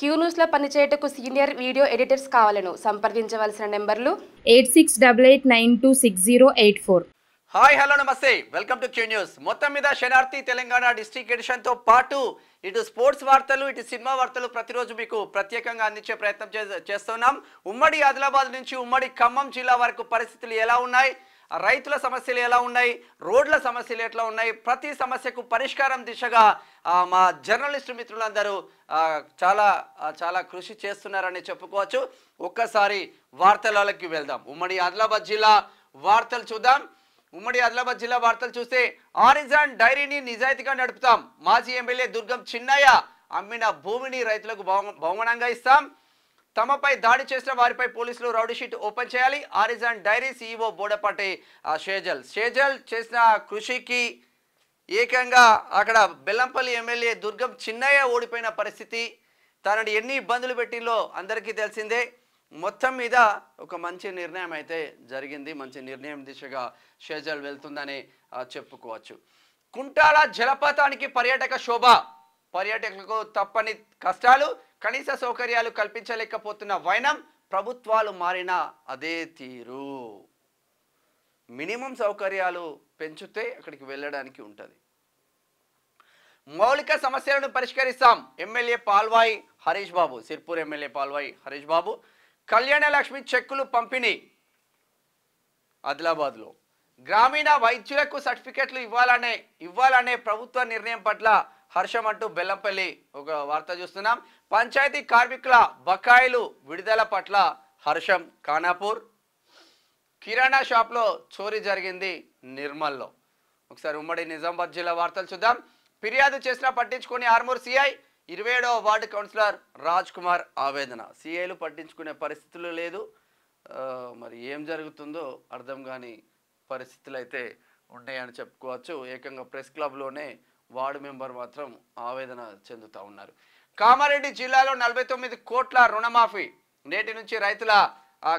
queue లో పనిచేయటకు senior video editors కావాలను సంప్రదించవలసిన నెంబర్లు eight six double eight nine two six zero eight four hi hello namaste welcome to Q News మొత్తం మీద శనార్థి తెలంగాణ ఎడిషన్ తో పాటు ఇటు స్పోర్ట్స్ వార్తలు ఇటు సినిమా వార్తలు ప్రతిరోజు మీకు ప్రత్యేకంగా అందించే ప్రయత్నం చేస్తున్నాం ఉమ్మడి ఆదిలాబాద్ నుంచి ఉమ్మడి ఖమ్మం జిల్లా వరకు పరిస్థితులు ఎలా ఉన్నాయి రైతుల సమస్యలు ఎలా ఉన్నాయి రోడ్ల సమస్యలు ఎట్లా ఉన్నాయి ప్రతి సమస్యకు పరిష్కారం దిశగా మా జర్నలిస్టు మిత్రులందరూ చాలా చాలా కృషి చేస్తున్నారని చెప్పుకోవచ్చు ఒక్కసారి వార్తలకి వెళ్దాం ఉమ్మడి ఆదిలాబాద్ జిల్లా వార్తలు చూద్దాం ఉమ్మడి ఆదిలాబాద్ జిల్లా వార్తలు చూస్తే ఆరిజాన్ డైరీని నిజాయితీగా నడుపుతాం మాజీ ఎమ్మెల్యే దుర్గం చిన్నయ్య అమ్మిన భూమిని రైతులకు బహుమానంగా ఇస్తాం తమపై దాడి చేసిన వారిపై పోలీసులు షీట్ ఓపెన్ చేయాలి Origin dairy CEO Bodapati Shejal Shejal చేసిన కృషికి ఏకంగా అక్కడ బెల్లంపల్లి ఎమ్మెల్యే దుర్గం చిన్నయ్య ఓడిపోయిన పరిస్థితి తనని ఎన్ని ఇబ్బందులు పెట్టిందో అందరికీ తెలిసిందే మొత్తం మీద ఒక మంచి నిర్ణయం అయితే జరిగింది మంచి నిర్ణయం దిశగా షేజల్ వెళ్తుందని చెప్పుకోవచ్చు కుంటాల జలపాతానికి పర్యాటక శోభ పర్యాటకులకు తప్పని కష్టాలు కనీస సౌకర్యాలు కల్పించలేకపోతున్న వైనం ప్రభుత్వాలు మారిన అదే తీరు మినిమం సౌకర్యాలు పెంచితే అక్కడికి వెళ్ళడానికి ఉంటుంది మౌలిక సమస్యలను పరిష్కరిస్తాం ఎమ్మెల్యే పాల్వాయి హరీష్ బాబు సిర్పూర్ ఎమ్మెల్యే పాల్వాయి హరీష్ బాబు కళ్యాణ లక్ష్మి చెక్కులు పంపిణీ ఆదిలాబాద్లో గ్రామీణ వైద్యులకు సర్టిఫికెట్లు ఇవ్వాలనే ఇవ్వాలనే ప్రభుత్వ నిర్ణయం పట్ల హర్షం అంటూ బెల్లంపల్లి ఒక వార్త చూస్తున్నాం పంచాయతీ కార్మికుల బకాయిలు విడుదల పట్ల హర్షం ఖానాపూర్ కిరాణా షాప్లో చోరీ జరిగింది నిర్మల్లో ఒకసారి ఉమ్మడి నిజామాబాద్ జిల్లా వార్తలు చూద్దాం ఫిర్యాదు చేసినా పట్టించుకుని ఆర్మూర్ సిఐ ఇరవై ఏడవ వార్డు కౌన్సిలర్ రాజ్ కుమార్ ఆవేదన సిఐలు పట్టించుకునే పరిస్థితులు లేదు మరి ఏం జరుగుతుందో అర్థం కాని పరిస్థితులు అయితే ఉన్నాయని చెప్పుకోవచ్చు ఏకంగా ప్రెస్ క్లబ్లోనే వార్డు మెంబర్ మాత్రం ఆవేదన చెందుతూ ఉన్నారు కామారెడ్డి జిల్లాలో నలభై తొమ్మిది కోట్ల రుణమాఫీ నేటి నుంచి రైతుల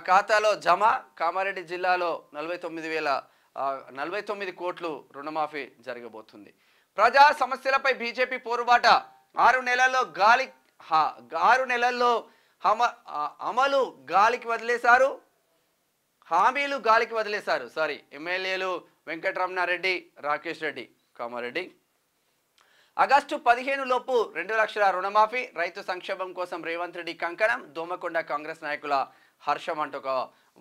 ఖాతాలో జమ కామారెడ్డి జిల్లాలో నలభై తొమ్మిది వేల నలభై తొమ్మిది కోట్లు రుణమాఫీ జరగబోతుంది ప్రజా సమస్యలపై బీజేపీ పోరుబాట ఆరు నెలల్లో గాలి ఆరు నెలల్లో అమ అమలు గాలికి వదిలేశారు హామీలు గాలికి వదిలేశారు సారీ ఎమ్మెల్యేలు వెంకటరమణారెడ్డి రాకేష్ రెడ్డి కామారెడ్డి ఆగస్టు పదిహేను లోపు రెండు లక్షల రుణమాఫీ రైతు సంక్షేమం కోసం రేవంత్ రెడ్డి కంకణం దోమకొండ కాంగ్రెస్ నాయకుల హర్షం అంటూ ఒక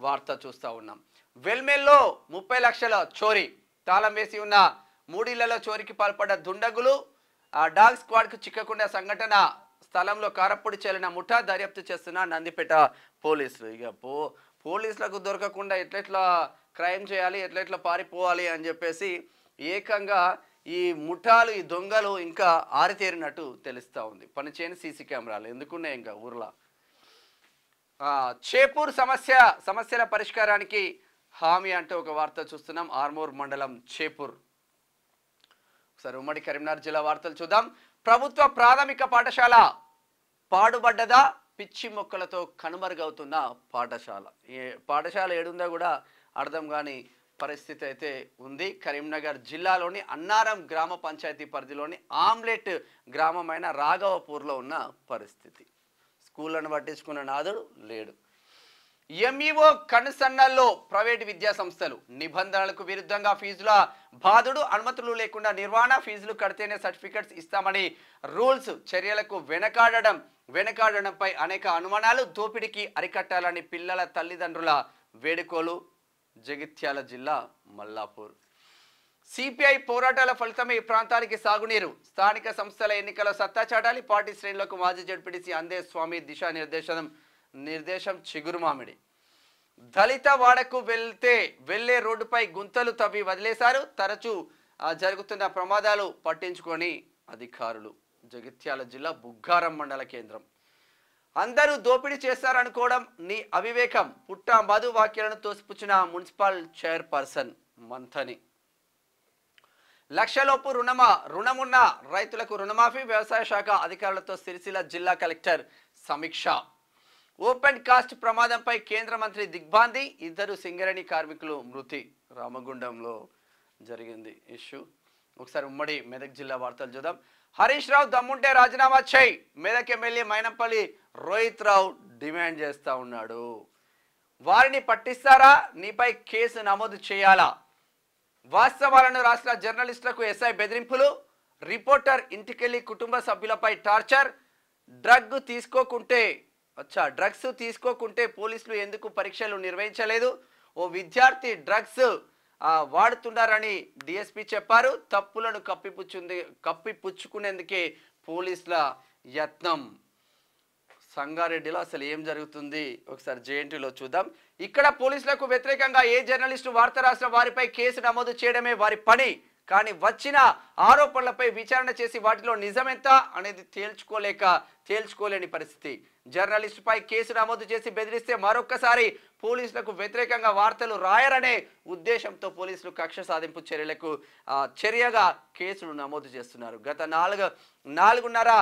వార్త చూస్తూ ఉన్నాం వెల్మెల్లో ముప్పై లక్షల చోరీ తాళం వేసి ఉన్న మూడిళ్లలో చోరీకి పాల్పడ్డ దుండగులు ఆ డాగ్ స్క్వాడ్కు చిక్కకుండా సంఘటన స్థలంలో కారప్పుడు చేలిన ముఠా దర్యాప్తు చేస్తున్న నందిపేట పోలీసులు ఇక పో పోలీసులకు దొరకకుండా ఎట్లెట్లా క్రైమ్ చేయాలి ఎట్లెట్లా పారిపోవాలి అని చెప్పేసి ఏకంగా ఈ ముఠాలు ఈ దొంగలు ఇంకా ఆరితేరినట్టు తెలుస్తూ ఉంది పనిచేయని సీసీ కెమెరాలు ఎందుకున్నాయి ఇంకా ఊర్లో చేపూర్ సమస్య సమస్యల పరిష్కారానికి హామీ అంటే ఒక వార్త చూస్తున్నాం ఆర్మూర్ మండలం చేపూర్ ఒకసారి ఉమ్మడి కరీంనగర్ జిల్లా వార్తలు చూద్దాం ప్రభుత్వ ప్రాథమిక పాఠశాల పాడుబడ్డదా పిచ్చి మొక్కలతో కనుమరుగవుతున్న పాఠశాల ఏ పాఠశాల ఏడుందా కూడా అర్థం కాని పరిస్థితి అయితే ఉంది కరీంనగర్ జిల్లాలోని అన్నారం గ్రామ పంచాయతీ పరిధిలోని ఆమ్లెట్ గ్రామమైన రాఘవపూర్లో ఉన్న పరిస్థితి స్కూళ్ళను పట్టించుకున్న నాదుడు లేడు ఎంఈఓ కనుసన్నల్లో ప్రైవేటు విద్యా సంస్థలు నిబంధనలకు విరుద్ధంగా ఫీజుల బాధుడు అనుమతులు లేకుండా నిర్వహణ ఫీజులు కడితేనే సర్టిఫికెట్స్ ఇస్తామని రూల్స్ చర్యలకు వెనకాడడం వెనకాడడంపై అనేక అనుమానాలు దోపిడికి అరికట్టాలని పిల్లల తల్లిదండ్రుల వేడుకోలు జగిత్యాల జిల్లా మల్లాపూర్ సిపిఐ పోరాటాల ఫలితమే ఈ ప్రాంతానికి సాగునీరు స్థానిక సంస్థల ఎన్నికల సత్తా చాటాలి పార్టీ శ్రేణులకు మాజీ జడ్పీటీసీ అందే స్వామి దిశానిర్దేశనం నిర్దేశం చిగురుమామిడి దళిత వాడకు వెళ్తే వెళ్లే రోడ్డుపై గుంతలు తవ్వి వదిలేశారు తరచూ జరుగుతున్న ప్రమాదాలు పట్టించుకొని అధికారులు జగిత్యాల జిల్లా బుగ్గారం మండల కేంద్రం అందరూ దోపిడీ చేశారనుకోవడం నీ అవివేకం పుట్ట మధు వాక్యాలను తోసిపుచ్చిన మున్సిపల్ చైర్పర్సన్ మంథని లక్షలోపు రుణమా రుణమున్న రైతులకు రుణమాఫీ వ్యవసాయ శాఖ అధికారులతో సిరిసిల జిల్లా కలెక్టర్ సమీక్ష ఓపెన్ కాస్ట్ ప్రమాదంపై కేంద్ర మంత్రి దిగ్బాంది ఇద్దరు సింగరేణి కార్మికులు మృతి రామగుండంలో జరిగింది ఇష్యూ ఒకసారి ఉమ్మడి మెదక్ జిల్లా వార్తలు చూద్దాం హరీష్ రావు దమ్ముంటే రాజీనామా చేయి మెదక్ ఎమ్మెల్యే మైనంపల్లి రోహిత్ రావు డిమాండ్ చేస్తూ ఉన్నాడు వారిని పట్టిస్తారా నీపై కేసు నమోదు చేయాలా వాస్తవాలను రాసిన జర్నలిస్టులకు ఎస్ఐ బెదిరింపులు రిపోర్టర్ ఇంటికెళ్లి కుటుంబ సభ్యులపై టార్చర్ డ్రగ్ తీసుకోకుంటే అచ్చా డ్రగ్స్ తీసుకోకుంటే పోలీసులు ఎందుకు పరీక్షలు నిర్వహించలేదు ఓ విద్యార్థి డ్రగ్స్ వాడుతున్నారని డిఎస్పీ చెప్పారు తప్పులను కప్పిపుచ్చుంది కప్పిపుచ్చుకునేందుకే పోలీసుల యత్నం సంగారెడ్డిలో అసలు ఏం జరుగుతుంది ఒకసారి జేఎన్టీలో చూద్దాం ఇక్కడ పోలీసులకు వ్యతిరేకంగా ఏ జర్నలిస్టు వార్త రాసిన వారిపై కేసు నమోదు చేయడమే వారి పని కానీ వచ్చిన ఆరోపణలపై విచారణ చేసి వాటిలో నిజమెంత అనేది తేల్చుకోలేక తేల్చుకోలేని పరిస్థితి జర్నలిస్టుపై కేసు నమోదు చేసి బెదిరిస్తే మరొక్కసారి పోలీసులకు వ్యతిరేకంగా వార్తలు రాయరనే ఉద్దేశంతో పోలీసులు కక్ష సాధింపు చర్యలకు చర్యగా కేసును నమోదు చేస్తున్నారు గత నాలుగు నాలుగున్నర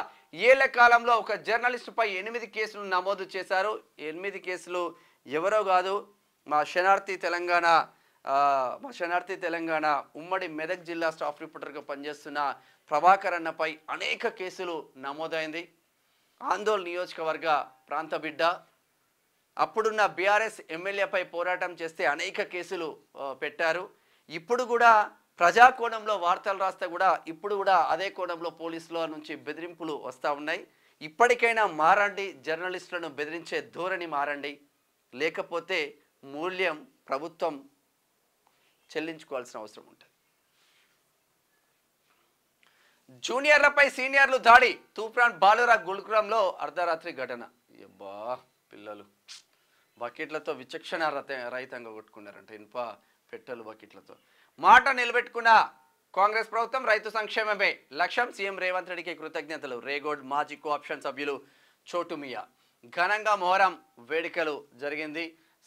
ఏళ్ల కాలంలో ఒక జర్నలిస్టుపై ఎనిమిది కేసులు నమోదు చేశారు ఎనిమిది కేసులు ఎవరో కాదు మా శనార్థి తెలంగాణ మా శనార్థి తెలంగాణ ఉమ్మడి మెదక్ జిల్లా స్టాఫ్ రిపోర్టర్గా పనిచేస్తున్న ప్రభాకర్ అన్నపై అనేక కేసులు నమోదైంది ఆందోళన నియోజకవర్గ ప్రాంత బిడ్డ అప్పుడున్న బీఆర్ఎస్ ఎమ్మెల్యేపై పోరాటం చేస్తే అనేక కేసులు పెట్టారు ఇప్పుడు కూడా ప్రజా కోణంలో వార్తలు రాస్తే కూడా ఇప్పుడు కూడా అదే కోణంలో పోలీసుల నుంచి బెదిరింపులు వస్తూ ఉన్నాయి ఇప్పటికైనా మారండి జర్నలిస్టులను బెదిరించే ధోరణి మారండి లేకపోతే మూల్యం ప్రభుత్వం చెల్లించుకోవాల్సిన అవసరం ఉంటుంది జూనియర్లపై సీనియర్లు దాడి తూప్రాన్ బాలురా గుల్కురంలో అర్ధరాత్రి ఘటన ఎబ్బా పిల్లలు బకెట్లతో విచక్షణ రైతంగా కొట్టుకున్నారంట ఇన్ప పెట్టెలు బకెట్లతో మాట నిలబెట్టుకున్న కాంగ్రెస్ ప్రభుత్వం రైతు సంక్షేమమే లక్ష్యం సీఎం రేవంత్ రెడ్డికి కృతజ్ఞతలు రేగోడ్ మాజీ కోఆప్షన్ సభ్యులు చోటుమియా ఘనంగా మొహరం వేడుకలు జరిగింది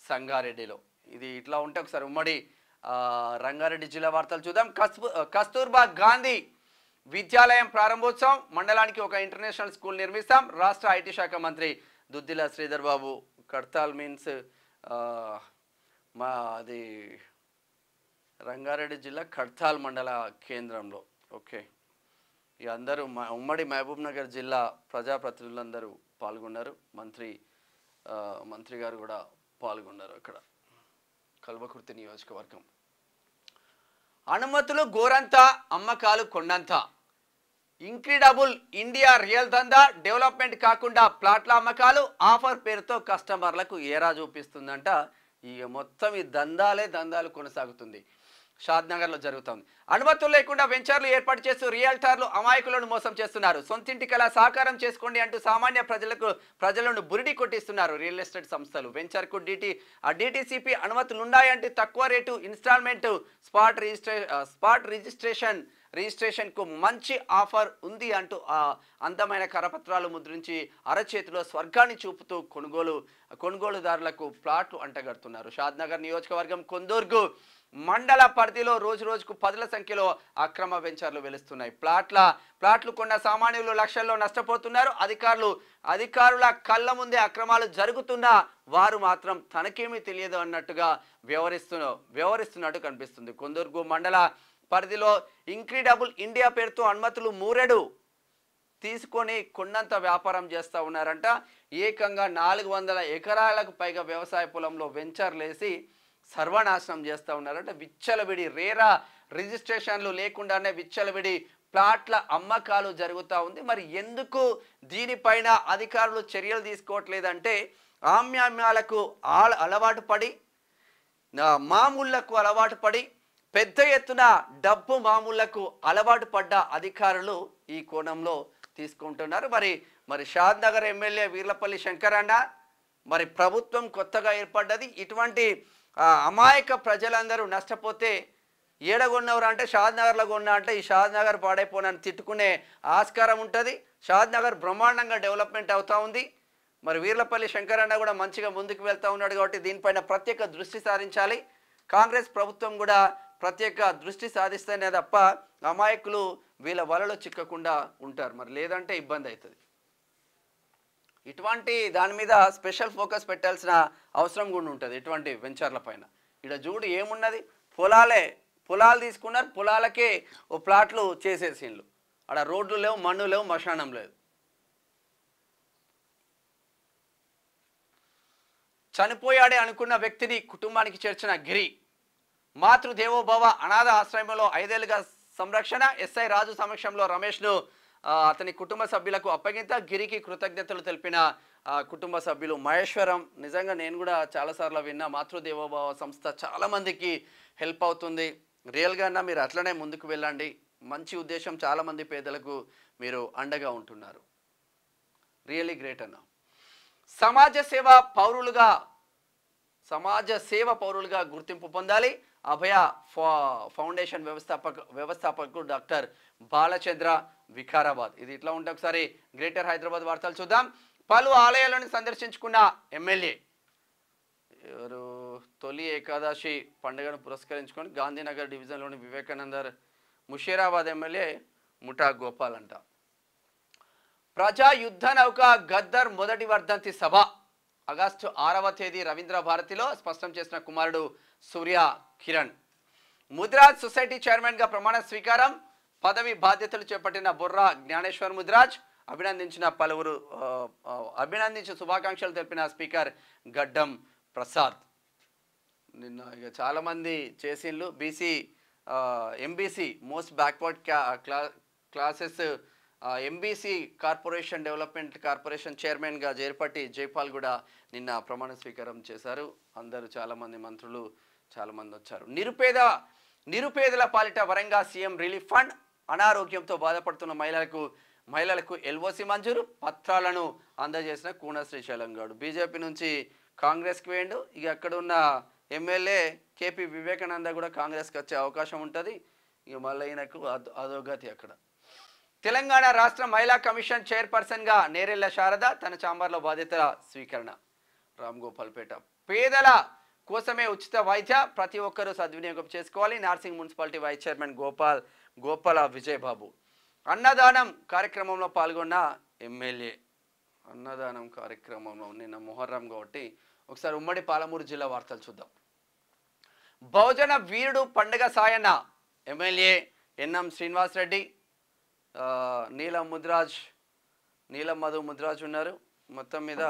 సంగారెడ్డిలో ఇది ఇట్లా ఉంటే ఒకసారి ఉమ్మడి రంగారెడ్డి జిల్లా వార్తలు చూద్దాం కస్తూర్బా గాంధీ విద్యాలయం ప్రారంభోత్సవం మండలానికి ఒక ఇంటర్నేషనల్ స్కూల్ నిర్మిస్తాం రాష్ట్ర ఐటీ శాఖ మంత్రి దుద్దిల శ్రీధర్ బాబు కడతాల్ మీన్స్ మా అది రంగారెడ్డి జిల్లా కడతాల్ మండల కేంద్రంలో ఓకే ఇక అందరూ ఉమ్మడి మహబూబ్ నగర్ జిల్లా ప్రజాప్రతినిధులందరూ పాల్గొన్నారు మంత్రి మంత్రి గారు కూడా పాల్గొన్నారు అక్కడ కల్వకుర్తి నియోజకవర్గం అనుమతులు గోరంత అమ్మకాలు కొండంత ఇంక్రిడబుల్ ఇండియా రియల్ దందా డెవలప్మెంట్ కాకుండా ప్లాట్ల అమ్మకాలు ఆఫర్ పేరుతో కస్టమర్లకు ఏరా చూపిస్తుందంట ఇక మొత్తం ఈ దందాలే దందాలు కొనసాగుతుంది షాద్నగర్లో జరుగుతోంది అనుమతులు లేకుండా వెంచర్లు ఏర్పాటు చేస్తూ రియల్టర్లు అమాయకులను మోసం చేస్తున్నారు సొంతింటికలా సహకారం చేసుకోండి అంటూ సామాన్య ప్రజలకు ప్రజలను బురిడి కొట్టిస్తున్నారు రియల్ ఎస్టేట్ సంస్థలు వెంచర్కు డిటి డిటిసిపి అనుమతులు ఉన్నాయంటే తక్కువ రేటు ఇన్స్టాల్మెంట్ స్పాట్ రిజిస్ట్రే స్పాట్ రిజిస్ట్రేషన్ రిజిస్ట్రేషన్కు మంచి ఆఫర్ ఉంది అంటూ ఆ అందమైన కరపత్రాలు ముద్రించి అరచేతిలో స్వర్గాన్ని చూపుతూ కొనుగోలు కొనుగోలుదారులకు ప్లాట్లు అంటగడుతున్నారు షాద్నగర్ నియోజకవర్గం కొందూర్గు మండల పరిధిలో రోజు రోజుకు పదుల సంఖ్యలో అక్రమ వెంచర్లు వెలుస్తున్నాయి ప్లాట్ల ప్లాట్లు కొన్న సామాన్యులు లక్షల్లో నష్టపోతున్నారు అధికారులు అధికారుల కళ్ళ ముందే అక్రమాలు జరుగుతున్నా వారు మాత్రం తనకేమీ తెలియదు అన్నట్టుగా వ్యవహరిస్తున్న వ్యవహరిస్తున్నట్టు కనిపిస్తుంది కొందర్గు మండల పరిధిలో ఇంక్రీడబుల్ ఇండియా పేరుతో అనుమతులు మూరెడు తీసుకొని కొండంత వ్యాపారం చేస్తూ ఉన్నారంట ఏకంగా నాలుగు వందల ఎకరాలకు పైగా వ్యవసాయ పొలంలో వెంచర్లేసి సర్వనాశనం చేస్తూ ఉన్నారంటే విచ్చలవిడి రేరా రిజిస్ట్రేషన్లు లేకుండానే విచ్చలవిడి ప్లాట్ల అమ్మకాలు జరుగుతూ ఉంది మరి ఎందుకు దీనిపైన అధికారులు చర్యలు తీసుకోవట్లేదంటే ఆమ్యామ్యాలకు అలవాటు పడి మామూళ్ళకు అలవాటు పడి పెద్ద ఎత్తున డబ్బు మామూళ్ళకు అలవాటు పడ్డ అధికారులు ఈ కోణంలో తీసుకుంటున్నారు మరి మరి షాద్ నగర్ ఎమ్మెల్యే వీర్లపల్లి శంకరన్న మరి ప్రభుత్వం కొత్తగా ఏర్పడ్డది ఇటువంటి అమాయక ప్రజలందరూ నష్టపోతే ఏడ కొన్నవరు అంటే నగర్లో కొన్నా అంటే ఈ షాద్ నగర్ పాడైపోనని తిట్టుకునే ఆస్కారం ఉంటుంది షాద్ నగర్ బ్రహ్మాండంగా డెవలప్మెంట్ అవుతూ ఉంది మరి వీర్లపల్లి శంకరన్న కూడా మంచిగా ముందుకు వెళ్తూ ఉన్నాడు కాబట్టి దీనిపైన ప్రత్యేక దృష్టి సారించాలి కాంగ్రెస్ ప్రభుత్వం కూడా ప్రత్యేక దృష్టి సాధిస్తేనే తప్ప అమాయకులు వీళ్ళ వలలో చిక్కకుండా ఉంటారు మరి లేదంటే ఇబ్బంది అవుతుంది ఇటువంటి దాని మీద స్పెషల్ ఫోకస్ పెట్టాల్సిన అవసరం కూడా ఉంటుంది ఇటువంటి వెంచర్ల పైన ఇక్కడ చూడు ఏమున్నది పొలాలే పొలాలు తీసుకున్నారు పొలాలకే ఓ ప్లాట్లు చేసేసిండ్లు అక్కడ రోడ్లు లేవు మన్ను లేవు మశానం లేదు చనిపోయాడే అనుకున్న వ్యక్తిని కుటుంబానికి చేర్చిన గిరి మాతృదేవోభవ అనాథ ఆశ్రమంలో ఐదేళ్లుగా సంరక్షణ ఎస్ఐ రాజు సమక్షంలో రమేష్ను అతని కుటుంబ సభ్యులకు అప్పగింత గిరికి కృతజ్ఞతలు తెలిపిన కుటుంబ సభ్యులు మహేశ్వరం నిజంగా నేను కూడా చాలాసార్లు విన్నా మాతృదేవోభావ సంస్థ చాలామందికి హెల్ప్ అవుతుంది రియల్గా అన్న మీరు అట్లనే ముందుకు వెళ్ళండి మంచి ఉద్దేశం చాలామంది పేదలకు మీరు అండగా ఉంటున్నారు రియలీ గ్రేట్ అన్న సమాజ సేవ పౌరులుగా సమాజ సేవ పౌరులుగా గుర్తింపు పొందాలి అభయ ఫౌండేషన్ వ్యవస్థాపక వ్యవస్థాపకుడు డాక్టర్ బాలచంద్ర వికారాబాద్ ఇది ఇట్లా ఉంటే ఒకసారి గ్రేటర్ హైదరాబాద్ వార్తలు చూద్దాం పలు ఆలయాలను సందర్శించుకున్న ఎమ్మెల్యే ఎవరు తొలి ఏకాదశి పండుగను పురస్కరించుకొని గాంధీనగర్ డివిజన్లోని వివేకానందర్ ముషీరాబాద్ ఎమ్మెల్యే ముఠా గోపాల్ అంట ప్రజా యుద్ధ నౌక గద్దర్ మొదటి వర్ధంతి సభ ఆగస్టు ఆరవ తేదీ రవీంద్ర భారతిలో స్పష్టం చేసిన కుమారుడు సూర్య కిరణ్ ముద్రా సొసైటీ చైర్మన్గా ప్రమాణ స్వీకారం పదవి బాధ్యతలు చేపట్టిన బుర్రా జ్ఞానేశ్వర్ ముద్రాజ్ అభినందించిన పలువురు అభినందించి శుభాకాంక్షలు తెలిపిన స్పీకర్ గడ్డం ప్రసాద్ నిన్న ఇక చాలామంది చేసిన్లు బీసీ ఎంబీసీ మోస్ట్ బ్యాక్వర్డ్ క్లా classes MBC corporation development corporation చైర్మన్గా చేర్పట్టి జైపాల్ కూడా నిన్న ప్రమాణ స్వీకారం చేశారు అందరూ చాలామంది మంత్రులు చాలామంది వచ్చారు నిరుపేద నిరుపేదల పాలిట వరంగా సీఎం రిలీఫ్ ఫండ్ అనారోగ్యంతో బాధపడుతున్న మహిళలకు మహిళలకు ఎల్ఓసి మంజూరు పత్రాలను అందజేసిన కూన శ్రీశైలం గౌడ్ బీజేపీ నుంచి కాంగ్రెస్కి వేయండు ఇక అక్కడ ఉన్న ఎమ్మెల్యే కేపీ వివేకానంద కూడా కాంగ్రెస్కి వచ్చే అవకాశం ఉంటుంది ఇక మళ్ళీ ఈయనకు అధోగతి అక్కడ తెలంగాణ రాష్ట్ర మహిళా కమిషన్ చైర్పర్సన్గా నేరెళ్ల శారద తన చాంబర్లో బాధ్యతల స్వీకరణ రామ్ గోపాల్పేట పేదల కోసమే ఉచిత వైద్య ప్రతి ఒక్కరూ సద్వినియోగం చేసుకోవాలి Narsingi municipality vice chairman Gopal Gopala Vijaya Babu అన్నదానం కార్యక్రమంలో పాల్గొన్న ఎమ్మెల్యే అన్నదానం కార్యక్రమంలో నిన్న మొహర్రం కాబట్టి ఒకసారి ఉమ్మడి పాలమూరు జిల్లా వార్తలు చూద్దాం బహుజన వీరుడు పండగ సాయన్న ఎమ్మెల్యే ఎన్ఎం శ్రీనివాసరెడ్డి నీలం ముద్రాజ్ నీలం మధు ముద్రాజ్ ఉన్నారు మొత్తం మీద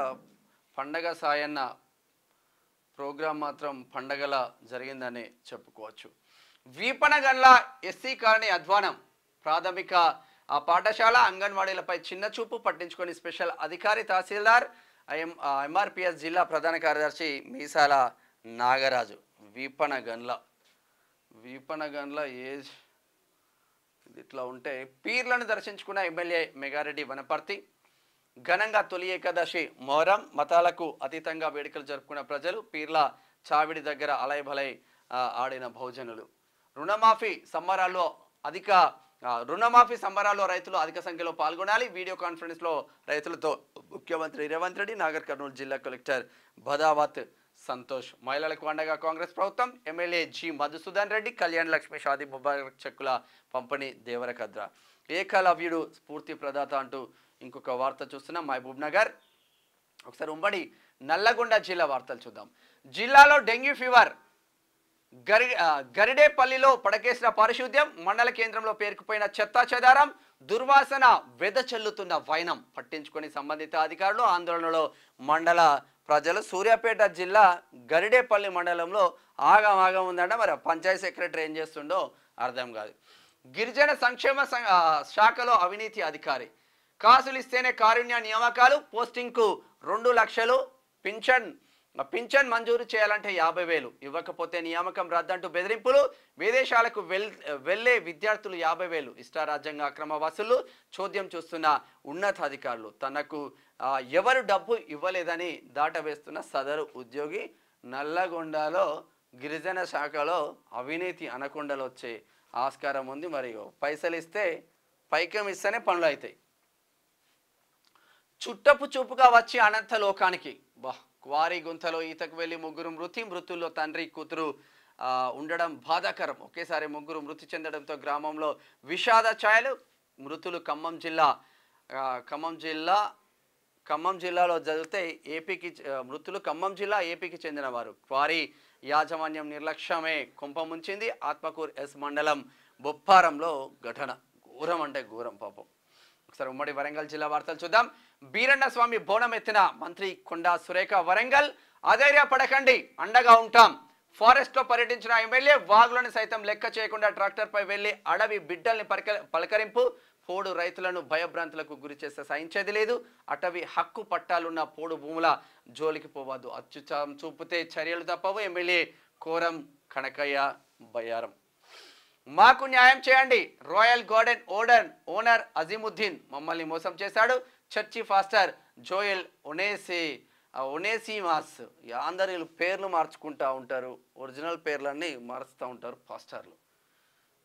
పండగ సాయన్న ప్రోగ్రాం మాత్రం పండగలా జరిగిందని చెప్పుకోవచ్చు వీపనగండ్ల ఎస్సీ కాలనీ అధ్వానం ప్రాథమిక ఆ పాఠశాల అంగన్వాడీలపై చిన్న చూపు పట్టించుకొని స్పెషల్ అధికారి తహసీల్దార్ ఐఎం ఎంఆర్పిఎస్ జిల్లా ప్రధాన కార్యదర్శి మీసాల నాగరాజు వీపనగన్ల వీపనగన్ల ఏజ్ ఇట్లా ఉంటే పీర్లను దర్శించుకున్న ఎమ్మెల్యే మెగారెడ్డి వనపర్తి ఘనంగా తొలి ఏకాదశి మొహరం మతాలకు అతీతంగా వేడుకలు జరుపుకున్న ప్రజలు పీర్ల చావిడి దగ్గర అలయబలై ఆడిన భోజనులు రుణమాఫీ సంబరాల్లో అధిక రుణమాఫీ సంబరాల్లో రైతులు అధిక సంఖ్యలో పాల్గొనాలి వీడియో కాన్ఫరెన్స్లో రైతులతో ముఖ్యమంత్రి రేవంత్ రెడ్డి నాగర్ కర్నూలు జిల్లా కలెక్టర్ భదావత్ సంతోష్ మహిళలకు అండగా కాంగ్రెస్ ప్రభుత్వం ఎమ్మెల్యే జి మధుసూదన్ రెడ్డి కళ్యాణ్ లక్ష్మీ షాది ముబారక్ చెక్కుల పంపిణీ దేవరకద్ర ఏకలవ్యుడు స్ఫూర్తి ప్రదాత అంటూ ఇంకొక వార్త చూస్తున్నాం మహబూబ్ నగర్ ఒకసారి ఉమ్మడి నల్లగొండ జిల్లా వార్తలు చూద్దాం జిల్లాలో డెంగ్యూ ఫీవర్ గరి గరిడేపల్లిలో పడకేసిన పారిశుద్ధ్యం మండల కేంద్రంలో పేరుకుపోయిన చెత్తా చెదారం దుర్వాసన వెద చల్లుతున్న వైనం పట్టించుకొని సంబంధిత అధికారులు ఆందోళనలో మండల ప్రజలు సూర్యాపేట జిల్లా గరిడేపల్లి మండలంలో ఆగమాగం ఉందంటే మరి పంచాయత్ సెక్రటరీ ఏం చేస్తుండో అర్థం కాదు గిరిజన సంక్షేమ శాఖలో అవినీతి అధికారి కాసులు ఇస్తేనే కారుణ్య నియామకాలు పోస్టింగ్కు రెండు లక్షలు పింఛన్ పింఛన్ మంజూరు చేయాలంటే యాభై వేలు ఇవ్వకపోతే నియామకం రద్దంటూ బెదిరింపులు విదేశాలకు వెల్ వెళ్లే విద్యార్థులు యాభై వేలు ఇష్టారాజ్యాంగ అక్రమ వసూలు చోద్యం చూస్తున్న ఉన్నతాధికారులు తనకు ఎవరు డబ్బు ఇవ్వలేదని దాటవేస్తున్న సదరు ఉద్యోగి నల్లగొండలో గిరిజన శాఖలో అవినీతి అనకొండలు వచ్చే ఆస్కారం ఉంది మరియు పైసలు ఇస్తే పైకం ఇస్తేనే పనులు అవుతాయి చుట్టపు చూపుగా వచ్చి అనంత లోకానికి బా క్వారీ గుంతలో ఈతకు వెళ్ళి ముగ్గురు మృతి మృతుల్లో తండ్రి కూతురు ఉండడం బాధాకరం ఒకేసారి ముగ్గురు మృతి చెందడంతో గ్రామంలో విషాద ఛాయలు మృతులు ఖమ్మం జిల్లా ఖమ్మం జిల్లా ఖమ్మం జిల్లాలో జరిగితే ఏపీకి మృతులు ఖమ్మం జిల్లా ఏపీకి చెందినవారు క్వారీ యాజమాన్యం నిర్లక్ష్యమే కుంపముంచింది ఆత్మకూర్ ఎస్ మండలం బొప్పారంలో ఘటన ఘోరం అంటే ఘోరం పాపం ఒకసారి ఉమ్మడి వరంగల్ జిల్లా వార్తలు చూద్దాం బీరన్న స్వామి బోనం ఎత్తిన మంత్రి కొండా సురేఖ వరంగల్ పడకండి అండగా ఉంటాం ఫారెస్ట్ లో పర్యటించిన ఎమ్మెల్యే వాగులను సైతం లెక్క చేయకుండా ట్రాక్టర్ పై వెళ్లి అడవి బిడ్డల్ని పలకరింపు పోడు రైతులను భయభ్రాంతులకు గురి చేస్తే సహించేది లేదు అటవీ హక్కు పట్టాలున్న పోడు భూముల జోలికి పోవద్దు అత్యుత్సాహం చూపితే చర్యలు తప్పవు ఎమ్మెల్యే కోరం కనకయ్య బయారం మాకు న్యాయం చేయండి రాయల్ గార్డెన్ ఓడర్ ఓనర్ అజీముద్దీన్ మమ్మల్ని మోసం చేశాడు చర్చి ఫాస్టర్ జోయల్ ఒనేసి ఒనేసిమాస్ అందరు వీళ్ళు పేర్లు మార్చుకుంటూ ఉంటారు ఒరిజినల్ పేర్లన్నీ మారుస్తూ ఉంటారు ఫాస్టర్లు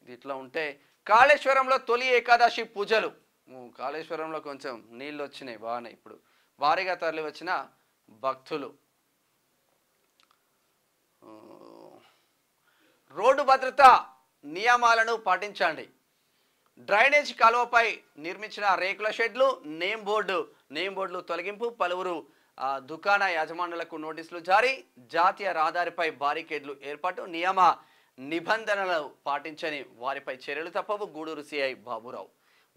ఇది ఇట్లా ఉంటే కాళేశ్వరంలో తొలి ఏకాదశి పూజలు కాళేశ్వరంలో కొంచెం నీళ్ళు వచ్చినాయి బాగానే ఇప్పుడు భారీగా తరలి వచ్చిన భక్తులు రోడ్డు భద్రత నియమాలను పాటించండి డ్రైనేజ్ కాలువపై నిర్మించిన రేకుల షెడ్లు నేమ్ బోర్డు నేమ్ బోర్డులు తొలగింపు పలువురు దుకాణ యజమానులకు నోటీసులు జారీ జాతీయ రహదారిపై బారికేడ్లు ఏర్పాటు నియమ నిబంధనలు పాటించని వారిపై చర్యలు తప్పవు గూడూరు సిఐ బాబురావు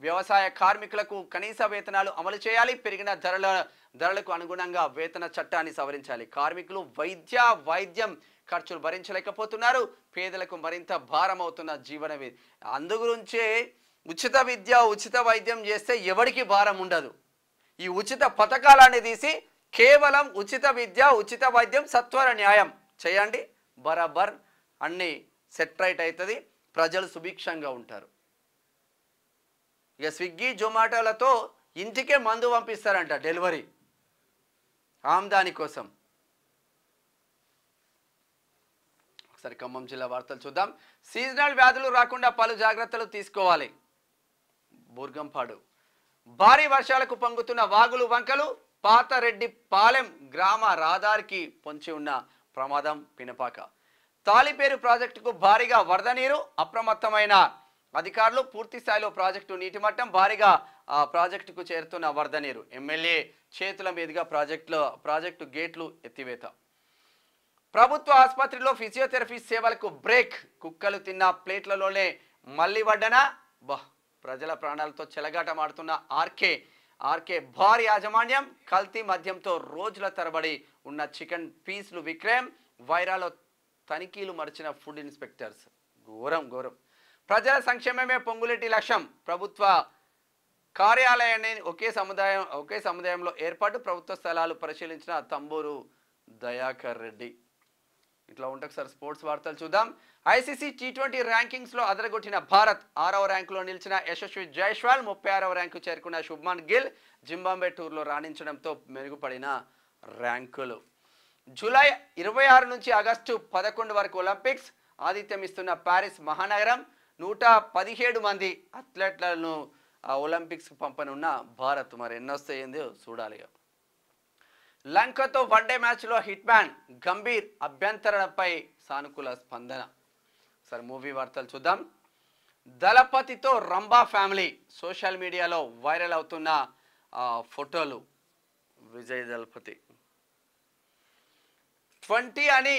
వ్యవసాయ కార్మికులకు కనీస వేతనాలు అమలు చేయాలి పెరిగిన ధరల ధరలకు అనుగుణంగా వేతన చట్టాన్ని సవరించాలి కార్మికులు వైద్య వైద్యం ఖర్చులు భరించలేకపోతున్నారు పేదలకు మరింత భారం అవుతున్న జీవన గురించే ఉచిత విద్య ఉచిత వైద్యం చేస్తే ఎవరికి భారం ఉండదు ఈ ఉచిత పథకాలని తీసి కేవలం ఉచిత విద్య ఉచిత వైద్యం సత్వర న్యాయం చేయండి బరాబర్ అన్ని సెట్రైట్ అవుతుంది ప్రజలు సుభిక్షంగా ఉంటారు ఇక స్విగ్గీ జొమాటోలతో ఇంటికే మందు పంపిస్తారంట డెలివరీ ఆమ్దాని కోసం ఒకసారి ఖమ్మం జిల్లా వార్తలు చూద్దాం సీజనల్ వ్యాధులు రాకుండా పలు జాగ్రత్తలు తీసుకోవాలి బూర్గంపాడు భారీ వర్షాలకు పంగుతున్న వాగులు వంకలు పాతరెడ్డి పాలెం గ్రామ రాదారికి పొంచి ఉన్న ప్రమాదం పినపాక తాలిపేరు ప్రాజెక్టుకు భారీగా వరద నీరు అప్రమత్తమైన అధికారులు పూర్తి స్థాయిలో ప్రాజెక్టు నీటి మట్టం భారీగా ప్రాజెక్టుకు చేరుతున్న వరద నీరు ఎమ్మెల్యే చేతుల మీదుగా ప్రాజెక్టులో ప్రాజెక్టు గేట్లు ఎత్తివేత ప్రభుత్వ ఆసుపత్రిలో ఫిజియోథెరపీ సేవలకు బ్రేక్ కుక్కలు తిన్న ప్లేట్లలోనే మళ్ళీ వడ్డన బహ్ ప్రజల ప్రాణాలతో చెలగాటమాడుతున్న ఆర్కే ఆర్కే భారీ యాజమాన్యం కల్తీ మద్యంతో రోజుల తరబడి ఉన్న చికెన్ పీస్లు విక్రయం వైరాలో తనిఖీలు మరిచిన ఫుడ్ ఇన్స్పెక్టర్స్ ఘోరం ఘోరం ప్రజల సంక్షేమమే పొంగులేటి లక్ష్యం ప్రభుత్వ కార్యాలయాన్ని ఒకే సముదాయం ఒకే సముదాయంలో ఏర్పాటు ప్రభుత్వ స్థలాలు పరిశీలించిన తంబూరు దయాకర్ రెడ్డి ఇట్లా ఉంటాయి సార్ స్పోర్ట్స్ వార్తలు చూద్దాం ఐసీసీ టీ ట్వంటీ ర్యాంకింగ్స్లో అదరగొట్టిన భారత్ ఆరవ ర్యాంకులో నిలిచిన యశస్వి జైష్వాల్ ముప్పై ఆరవ ర్యాంకు చేరుకున్న శుభ్మన్ గిల్ జింబాంబే టూర్లో రాణించడంతో మెరుగుపడిన ర్యాంకులు జూలై ఇరవై ఆరు నుంచి ఆగస్టు పదకొండు వరకు ఒలింపిక్స్ ఆతిథ్యం ఇస్తున్న ప్యారిస్ మహానగరం నూట పదిహేడు మంది అథ్లెట్లను ఒలింపిక్స్కి పంపనున్న భారత్ మరి ఎన్నొస్తాయిందో చూడాలిగా లంకతో వన్డే మ్యాచ్లో హిట్ మ్యాన్ గంభీర్ అభ్యంతరణపై సానుకూల స్పందన సార్ మూవీ వార్తలు చూద్దాం దళపతితో రంబా ఫ్యామిలీ సోషల్ మీడియాలో వైరల్ అవుతున్న ఫోటోలు విజయ్ దళపతి ట్వంటీ అని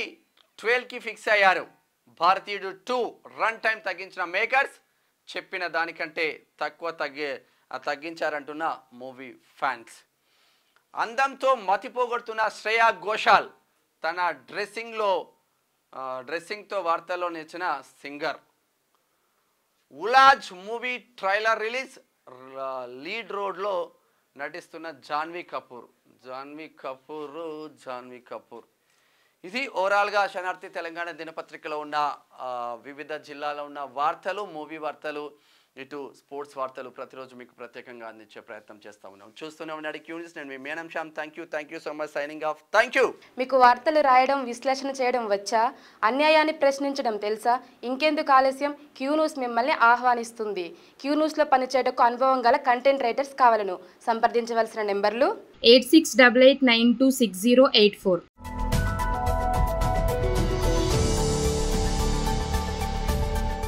ట్వెల్వ్కి ఫిక్స్ అయ్యారు భారతీయుడు టూ రన్ టైం తగ్గించిన మేకర్స్ చెప్పిన దానికంటే తక్కువ తగ్గే తగ్గించారంటున్న మూవీ ఫ్యాన్స్ అందంతో మతిపోగొడుతున్న శ్రేయా ఘోషాల్ తన డ్రెస్సింగ్లో డ్రెస్సింగ్తో వార్తల్లో నిలిచిన singer Ulajh movie trailer release lead రోడ్లో నటిస్తున్న జాన్వీ కపూర్ జాన్వీ కపూర్ జాన్వీ కపూర్ ఇది ఓవరాల్గా శనార్థి తెలంగాణ దినపత్రికలో ఉన్న వివిధ జిల్లాలో ఉన్న వార్తలు మూవీ వార్తలు ఇటు స్పోర్ట్స్ వార్తలు ప్రతిరోజు మీకు ప్రత్యేకంగా అందించే ప్రయత్నం చేస్తా ఉన్నాం చూస్తూనే ఉన్నాడు న్యూస్ నేను మీ మేనం Shyam thank you thank you so much signing off thank you మీకు వార్తలు రాయడం విశ్లేషణ చేయడం వచ్చా అన్యాయాన్ని ప్రశ్నించడం తెలుసా ఇంకెందుకు ఆలస్యం క్యూ న్యూస్ మిమ్మల్ని ఆహ్వానిస్తుంది క్యూ లో పనిచేయటకు అనుభవం గల కంటెంట్ రైటర్స్ కావాలను సంప్రదించవలసిన నెంబర్లు eight six double eight nine two six zero eight four